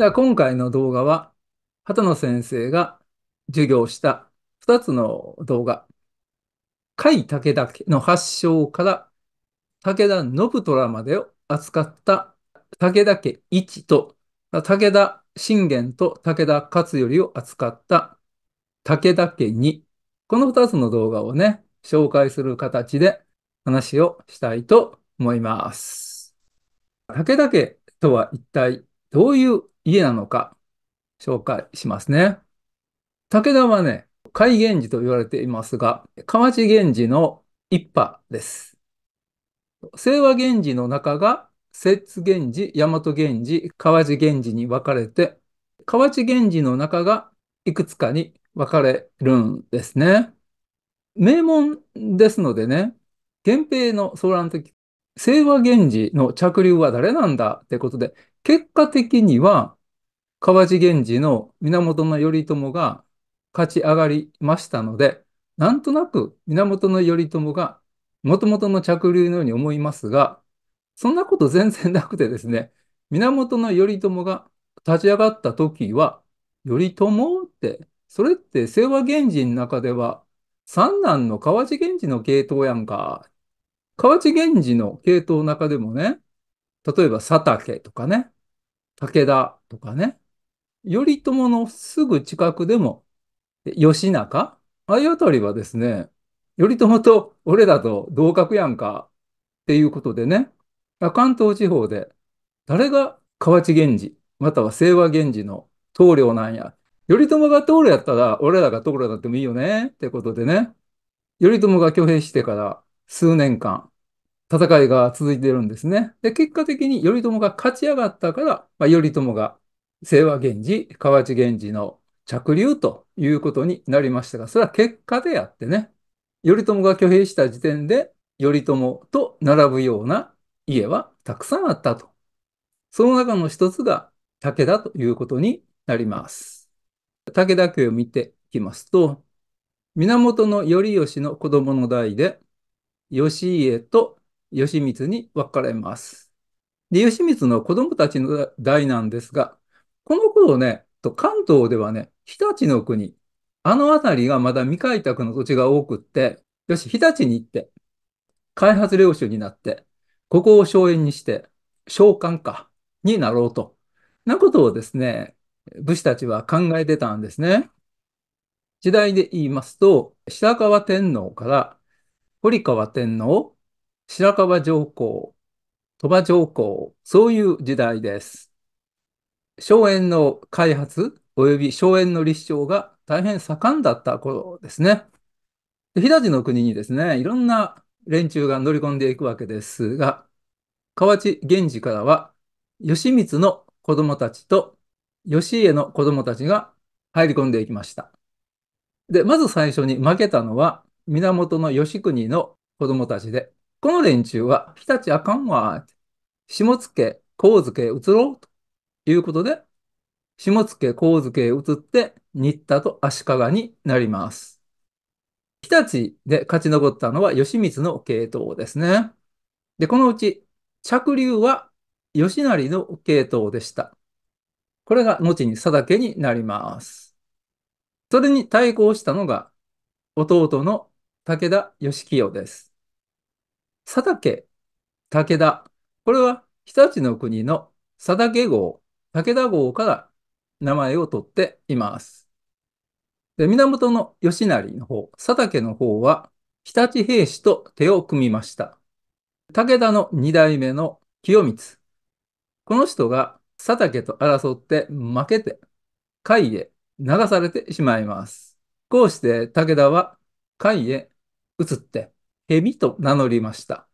では今回の動画は、畑野先生が授業した2つの動画、甲斐武田の発祥から武田信虎までを扱った武田家一と武田信玄と武田勝頼を扱った武田家二。この2つの動画をね、紹介する形で話をしたいと思います。武田家とは一体どういう家なのか紹介しますね。武田はね、海源氏と言われていますが、河内源氏の一派です。清和源氏の中が、摂津源氏、大和源氏、河内源氏に分かれて、河内源氏の中がいくつかに分かれるんですね。名門ですのでね、源平の騒乱の時、清和源氏の着流は誰なんだってことで、結果的には川地源氏の源頼朝が勝ち上がりましたので、なんとなく源頼朝が元々の着流のように思いますが、そんなこと全然なくてですね、源頼朝が立ち上がった時は、頼朝って、それって清和源氏の中では三男の河内源氏の系統やんか。河内源氏の系統の中でもね、例えば佐竹とかね、武田とかね、頼朝のすぐ近くでも、義仲ああいうあたりはですね、頼朝と俺らと同格やんかっていうことでね、関東地方で誰が河内源氏、または清和源氏の棟梁なんや。頼朝が棟梁やったら俺らが棟梁になってもいいよねってことでね、頼朝が挙兵してから数年間、戦いが続いてるんですね。で、結果的に頼朝が勝ち上がったから、まあ、頼朝が清和源氏、河内源氏の着流ということになりましたが、それは結果であってね、頼朝が挙兵した時点で、頼朝と並ぶような家はたくさんあったと。その中の一つが武田ということになります。武田家を見ていきますと、源頼義の子供の代で、義家と義満に分かれます。で、義満の子供たちの代なんですが、この頃ね、関東ではね、日立の国、あの辺りがまだ未開拓の土地が多くって、よし、日立に行って、開発領主になって、ここを荘園にして、召喚家になろうと。なことをですね、武士たちは考えてたんですね。時代で言いますと、白河天皇から堀川天皇、白河上皇、鳥羽上皇、そういう時代です。荘園の開発及び荘園の立証が大変盛んだった頃ですね。で立の国にですね、いろんな連中が乗り込んでいくわけですが、河内源氏からは、義満の子供たちと義家の子供たちが入り込んでいきました。で、まず最初に負けたのは、源義国の子供たちで、この連中は、日立あかんわ、下家、神津家、移ろうということで、下野、神津へ移って、新田と足利になります。日立で勝ち残ったのは義満の系統ですね。で、このうち、着流は義成の系統でした。これが後に定竹になります。それに対抗したのが、弟の武田義清です。定竹、武田、これは日立の国の定竹号武田号から名前を取っています。で源の義成の方、佐竹の方は、日立平氏と手を組みました。武田の二代目の清光。この人が佐竹と争って負けて、甲斐へ流されてしまいます。こうして武田は甲斐へ移って、蛇と名乗りました。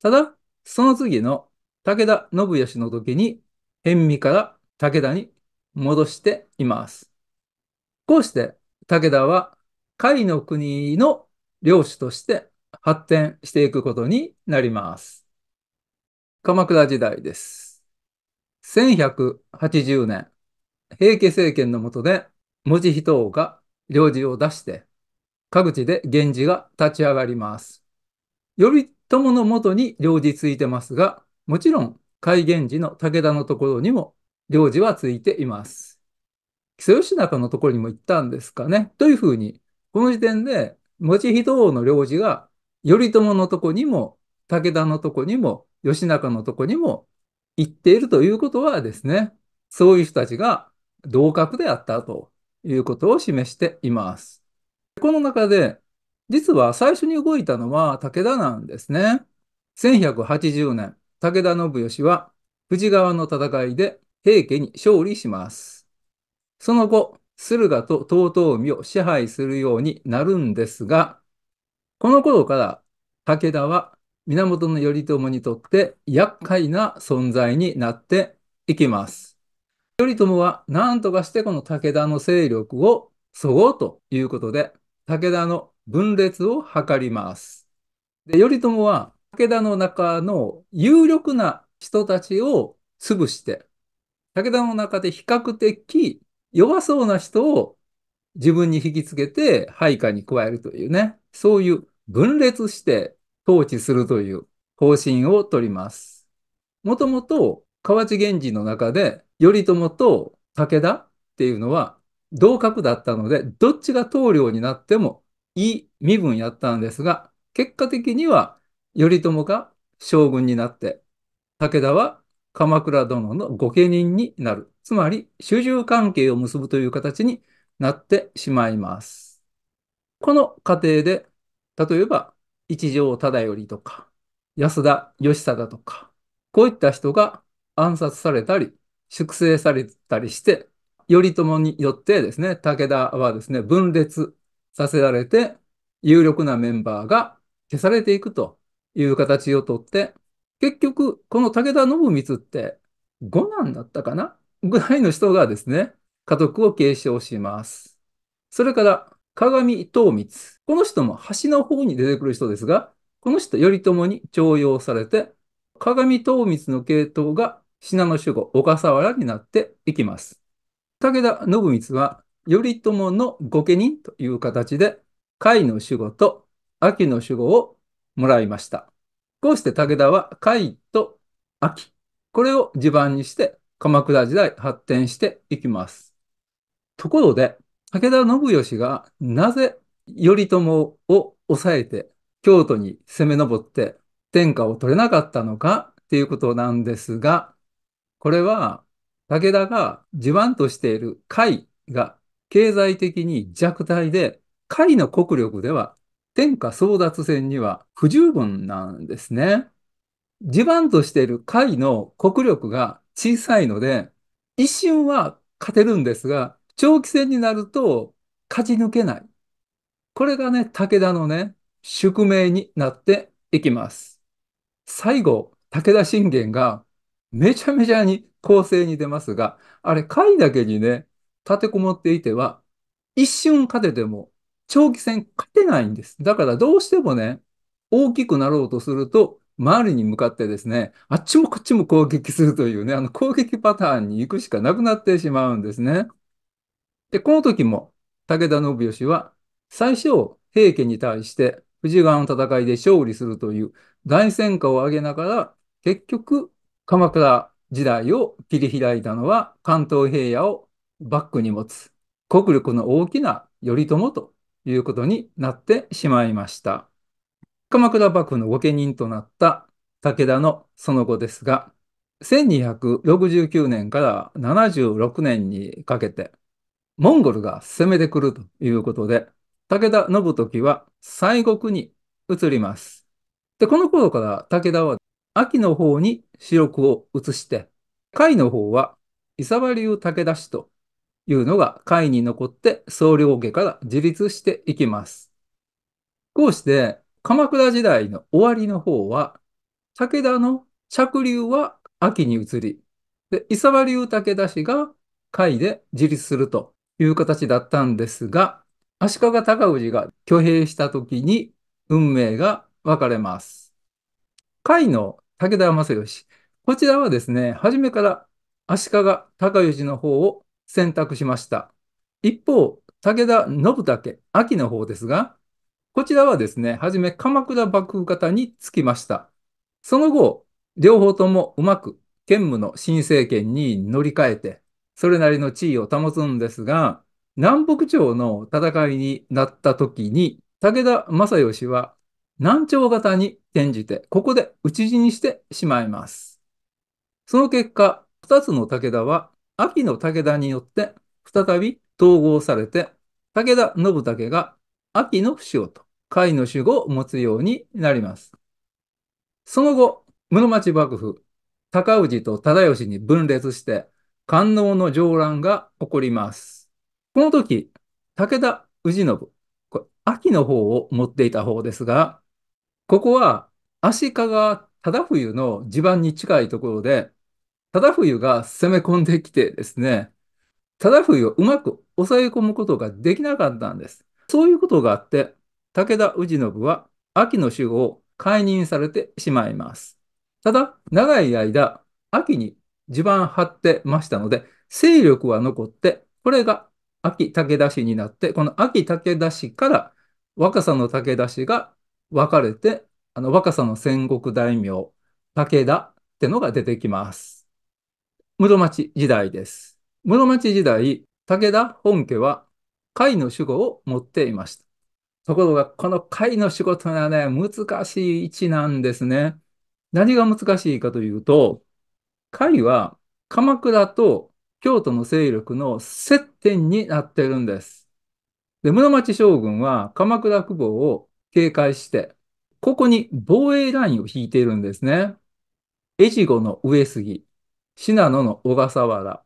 ただ、その次の武田信義の時に塩味から武田に戻しています。こうして武田は海の国の領主として発展していくことになります。鎌倉時代です。1180年、平家政権の下で文字人王が領事を出して、各地で源氏が立ち上がります。頼朝のもとに領事ついてますが、もちろん開元寺の武田のところにも領事はついています。木曽義仲のところにも行ったんですかね。というふうに、この時点で、持人王の領事が頼朝のとこにも、武田のとこにも、義仲のとこにも行っているということはですね、そういう人たちが同格であったということを示しています。この中で、実は最初に動いたのは武田なんですね。1180年、武田信義は富士川の戦いで平家に勝利します。その後、駿河と遠江を支配するようになるんですが、この頃から武田は源頼朝にとって厄介な存在になっていきます。頼朝は何とかしてこの武田の勢力をそごうということで、武田の分裂を図ります。で、頼朝は武田の中の有力な人たちを潰して、武田の中で比較的弱そうな人を自分に引きつけて配下に加えるというね、そういう分裂して統治するという方針をとります。もともと河内源氏の中で頼朝と武田っていうのは同格だったので、どっちが棟梁になってもいい身分やったんですが、結果的には頼朝が将軍になって、武田は鎌倉殿の御家人になる。つまり、主従関係を結ぶという形になってしまいます。この過程で、例えば、一条忠頼とか、安田義貞とか、こういった人が暗殺されたり、粛清されたりして、頼朝によってですね、武田はですね、分裂させられて、有力なメンバーが消されていくという形をとって、結局、この武田信光って五男だったかなぐらいの人がですね、家督を継承します。それから、鏡伊藤光。この人も橋の方に出てくる人ですが、この人頼朝に徴用されて、鏡伊藤光の系統が信濃守護小笠原になっていきます。武田信光は頼朝の御家人という形で、甲斐の守護と秋の守護をもらいました。こうして武田は甲斐と秋、これを地盤にして鎌倉時代発展していきます。ところで、武田信義がなぜ頼朝を抑えて京都に攻め上って天下を取れなかったのかっていうことなんですが、これは武田が地盤としている海が経済的に弱体で、海の国力では天下争奪戦には不十分なんですね。地盤としている海の国力が小さいので、一瞬は勝てるんですが、長期戦になると勝ち抜けない。これがね、武田のね、宿命になっていきます。最後、武田信玄がめちゃめちゃに攻勢に出ますが、あれ、海だけにね、立てこもっていては、一瞬勝てても長期戦勝てないんです。だからどうしてもね、大きくなろうとすると、周りに向かってですね、あっちもこっちも攻撃するというね、あの攻撃パターンに行くしかなくなってしまうんですね。で、この時も武田信義は最初、平家に対して藤川の戦いで勝利するという大戦果を挙げながら、結局、鎌倉時代を切り開いたのは関東平野をバックに持つ国力の大きな頼朝ということになってしまいました。鎌倉幕府の御家人となった武田のその後ですが、1269年から76年にかけて、モンゴルが攻めてくるということで、武田信時は西国に移ります。で、この頃から武田は秋の方に主力を移して、甲斐の方は伊沢流武田氏というのが解に残って総領家から自立していきます。こうして鎌倉時代の終わりの方は、武田の着流は秋に移り、で、伊沢流武田氏が会で自立するという形だったんですが、足利尊氏が挙兵した時に運命が分かれます。会の武田正義。こちらはですね、初めから足利尊氏の方を選択しました。一方、武田信武、秋の方ですが、こちらはですね、はじめ鎌倉幕府方につきました。その後、両方ともうまく兼務の新政権に乗り換えて、それなりの地位を保つんですが、南北朝の戦いになった時に、武田正義は南朝型に転じて、ここで討ち死にしてしまいます。その結果、二つの武田は秋の武田によって再び統合されて、武田信武が秋の不死と甲斐の守護を持つようになります。その後、室町幕府、高氏と忠義に分裂して、官能の上乱が起こります。この時、武田氏信、これ、秋の方を持っていた方ですが、ここは足利忠冬の地盤に近いところで、忠冬が攻め込んできてですね、忠冬をうまく抑え込むことができなかったんです。そういうことがあって、武田氏信は秋の守護を解任されてしまいます。ただ、長い間、秋に地盤張ってましたので、勢力は残って、これが秋武田氏になって、この秋武田氏から若さの武田氏が分かれて、あの若さの戦国大名、武田ってのが出てきます。室町時代です。室町時代、武田本家は甲斐の守護を持っていました。ところが、この甲斐の守護というのはね、難しい位置なんですね。何が難しいかというと、甲斐は鎌倉と京都の勢力の接点になってるんです。で、室町将軍は鎌倉久保を警戒して、ここに防衛ラインを引いているんですね。越後の上杉、信濃の小笠原、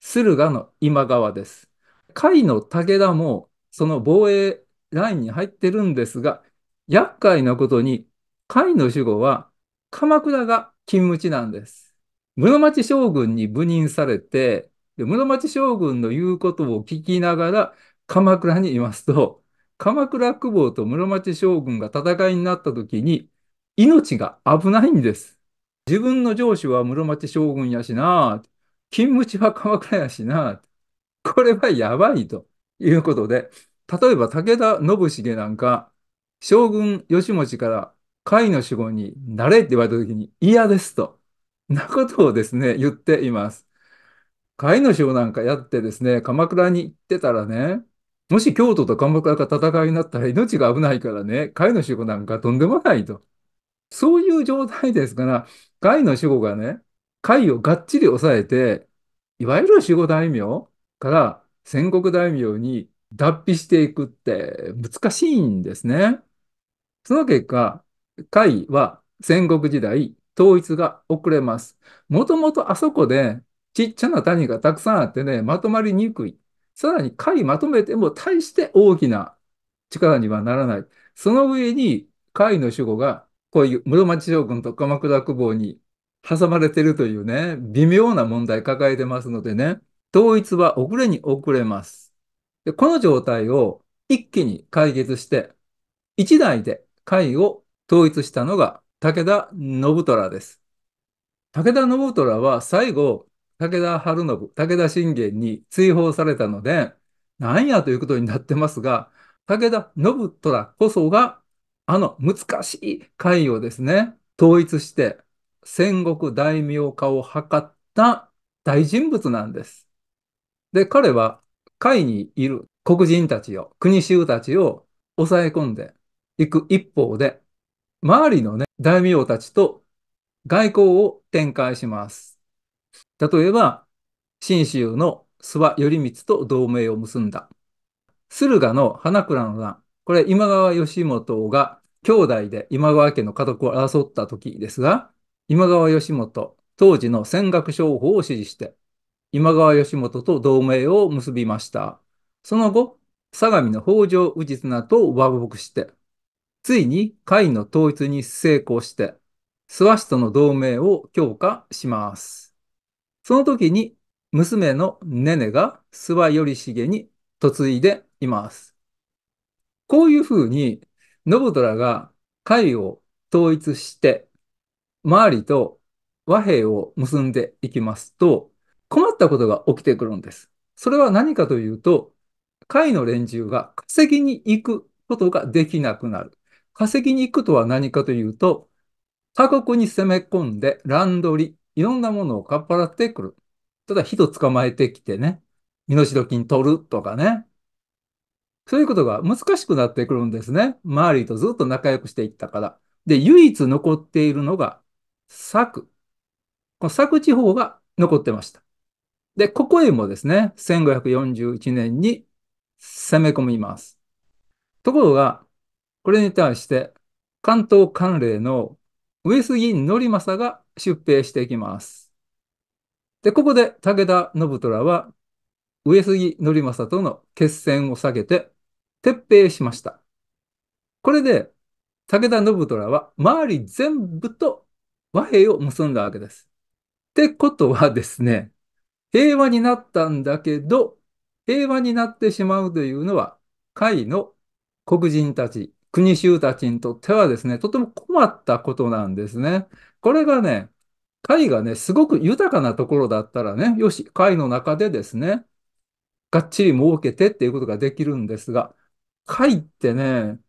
駿河の今川です。甲斐の武田もその防衛ラインに入ってるんですが、厄介なことに、甲斐の守護は鎌倉が勤務地なんです。室町将軍に赴任されて、室町将軍の言うことを聞きながら鎌倉にいますと、鎌倉久保と室町将軍が戦いになった時に命が危ないんです。自分の上司は室町将軍やしな、勤務地は鎌倉やしな、これはやばいということで、例えば武田信繁なんか、将軍義持から甲斐の守護になれって言われた時に嫌ですと、なことをですね、言っています。甲斐の守護なんかやってですね、鎌倉に行ってたらね、もし京都と鎌倉が戦いになったら命が危ないからね、甲斐の守護なんかとんでもないと。そういう状態ですから、解の守護がね、解をがっちり抑えて、いわゆる守護大名から戦国大名に脱皮していくって難しいんですね。その結果、解は戦国時代、統一が遅れます。もともとあそこでちっちゃな谷がたくさんあってね、まとまりにくい。さらに解まとめても大して大きな力にはならない。その上に解の守護がこういう室町将軍と鎌倉公方に挟まれてるというね、微妙な問題抱えてますのでね、統一は遅れに遅れます。でこの状態を一気に解決して、一代で会を統一したのが武田信虎です。武田信虎は最後、武田晴信、武田信玄に追放されたので、なんやということになってますが、武田信虎こそがあの難しい会をですね、統一して戦国大名化を図った大人物なんです。で、彼は会にいる黒人たちを、国衆たちを抑え込んでいく一方で、周りのね、大名たちと外交を展開します。例えば、信州の諏訪頼光と同盟を結んだ。駿河の花倉の乱、これ今川義元が兄弟で今川家の家督を争った時ですが、今川義元、当時の戦学商法を支持して、今川義元と同盟を結びました。その後、相模の北条氏綱と和睦して、ついに会の統一に成功して、諏訪氏との同盟を強化します。その時に娘のネネが諏訪頼重に嫁いでいます。こういうふうに、信虎が解を統一して、周りと和平を結んでいきますと、困ったことが起きてくるんです。それは何かというと、解の連中が化石に行くことができなくなる。化石に行くとは何かというと、他国に攻め込んで乱取り、いろんなものをかっぱらってくる。ただ、人捕まえてきてね、身代金取るとかね、そういうことが難しくなってくるんですね。周りとずっと仲良くしていったから。で、唯一残っているのが、佐久。この佐久地方が残ってました。で、ここへもですね、1541年に攻め込みます。ところが、これに対して、関東関連の上杉則政が出兵していきます。で、ここで武田信虎は上杉則政との決戦を避けて撤兵しました。これで武田信虎は周り全部と和平を結んだわけです。ってことはですね、平和になったんだけど、平和になってしまうというのは、会の黒人たち、国衆たちにとってはですね、とても困ったことなんですね。これがね、会がね、すごく豊かなところだったらね、よし、会の中でですね、がっちり儲けてっていうことができるんですが、貝ってね、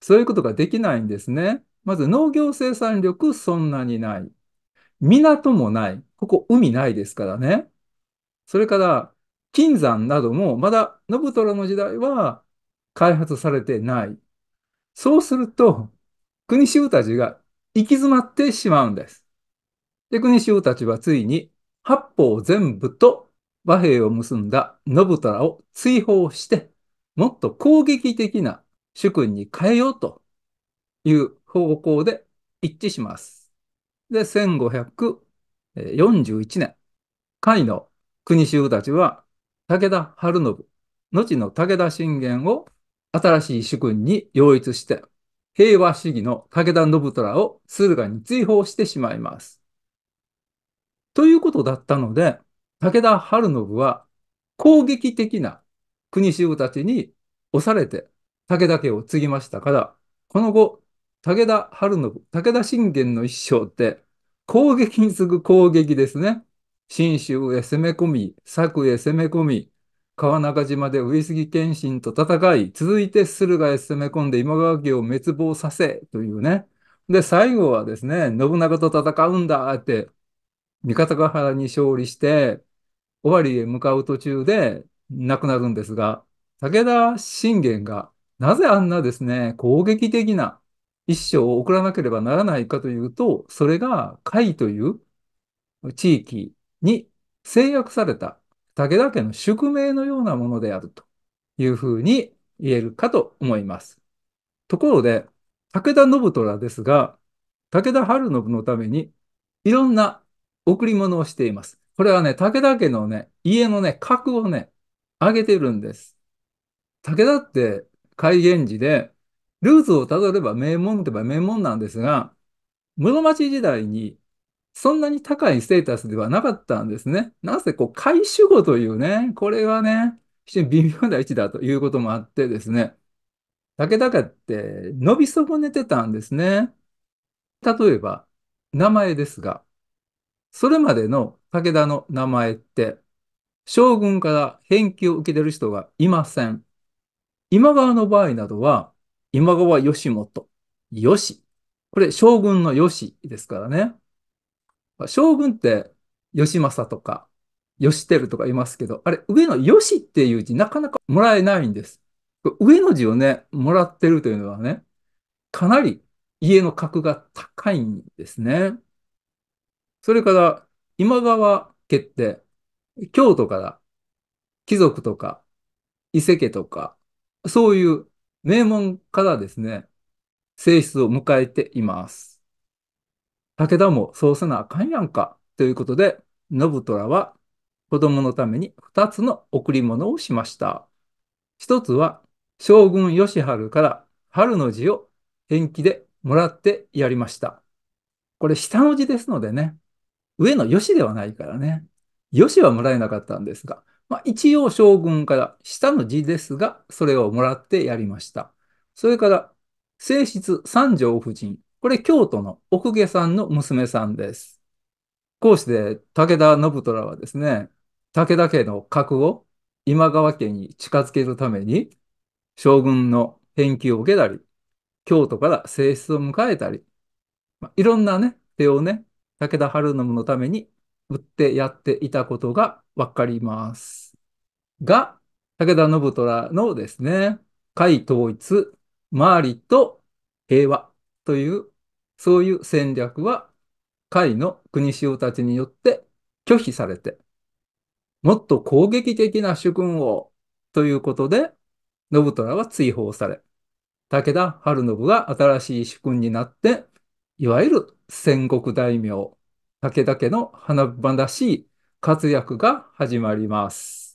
そういうことができないんですね。まず農業生産力そんなにない。港もない。ここ海ないですからね。それから金山などもまだ信虎の時代は開発されてない。そうすると国衆たちが行き詰まってしまうんです。で、国衆たちはついに八方全部と和平を結んだ信虎を追放して、もっと攻撃的な主君に変えようという方向で一致します。で、1541年、甲斐の国衆たちは武田晴信、後の武田信玄を新しい主君に擁立して、平和主義の武田信虎を駿河に追放してしまいます。ということだったので、武田晴信は攻撃的な国衆たちに押されて武田家を継ぎましたから、この後、武田晴信、武田信玄の一生って、攻撃に次ぐ攻撃ですね。信州へ攻め込み、久へ攻め込み、川中島で上杉謙信と戦い、続いて駿河へ攻め込んで今川家を滅亡させ、というね。で、最後はですね、信長と戦うんだって、三方ヶ原に勝利して、尾張へ向かう途中で亡くなるんですが、武田信玄がなぜあんなですね、攻撃的な一生を送らなければならないかというと、それが甲斐という地域に制約された武田家の宿命のようなものであるというふうに言えるかと思います。ところで、武田信虎ですが、武田春信のためにいろんな贈り物をしています。これはね、武田家のね、家のね、格をね、上げてるんです。武田って開元寺で、ルーツをたどれば名門といえば名門なんですが、室町時代にそんなに高いステータスではなかったんですね。なぜ、こう、改守護というね、これがね、非常に微妙な位置だということもあってですね、武田家って伸び損ねてたんですね。例えば、名前ですが、それまでの武田の名前って、将軍から返球を受けてる人がいません。今川の場合などは、今川義元、よし。これ将軍のよしですからね。将軍って義政とか、義るとかいますけど、あれ、上のよしっていう字なかなかもらえないんです。上の字をね、もらってるというのはね、かなり家の格が高いんですね。それから今川家って、京都から貴族とか伊勢家とか、そういう名門からですね、性質を迎えています。武田もそうせなあかんやんか。ということで、信虎は子供のために2つの贈り物をしました。一つは将軍義春から春の字を延期でもらってやりました。これ下の字ですのでね、上野しではないからね。しはもらえなかったんですが、まあ、一応将軍から下の字ですが、それをもらってやりました。それから、正室三条夫人。これ京都の奥下さんの娘さんです。講師で武田信虎はですね、武田家の格を今川家に近づけるために、将軍の返球を受けたり、京都から正室を迎えたり、まあ、いろんなね、手をね、武田春信のために売ってやっていたことがわかります。が、武田信虎のですね、海統一、周りと平和という、そういう戦略は、甲斐の国潮たちによって拒否されて、もっと攻撃的な主君をということで、信虎は追放され、武田春信が新しい主君になって、いわゆる戦国大名、武田家の華々しい活躍が始まります。